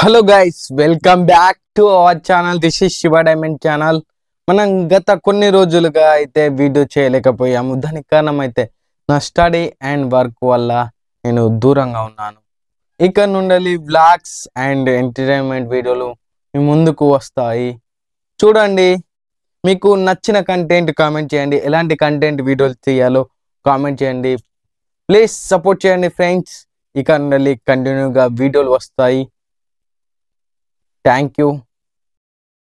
Hello guys welcome back to our channel this is Shiva diamond channel మనం గత కొన్ని రోజులుగా అయితే వీడియో చేయలేకపోయాము దానికి కారణం అయితే నా స్టడీ అండ్ వర్క్ వల్ల నేను దూరంగా ఉన్నాను ఇక్కడ నుండి బ్లాగ్స్ అండ్ ఎంటర్టైన్మెంట్ వీడియోలు మీ ముందుకు వస్తాయి చూడండి మీకు నచ్చిన కంటెంట్ కామెంట్ చేయండి ఎలాంటి కంటెంట్ వీడియోలు చేయాలో కామెంట్ చేయండి ప్లీజ్ సపోర్ట్ చేయండి ఫ్రెండ్స్ ఇక్కడ నుండి కంటిన్యూగా వీడియోలు వస్తాయి Thank you.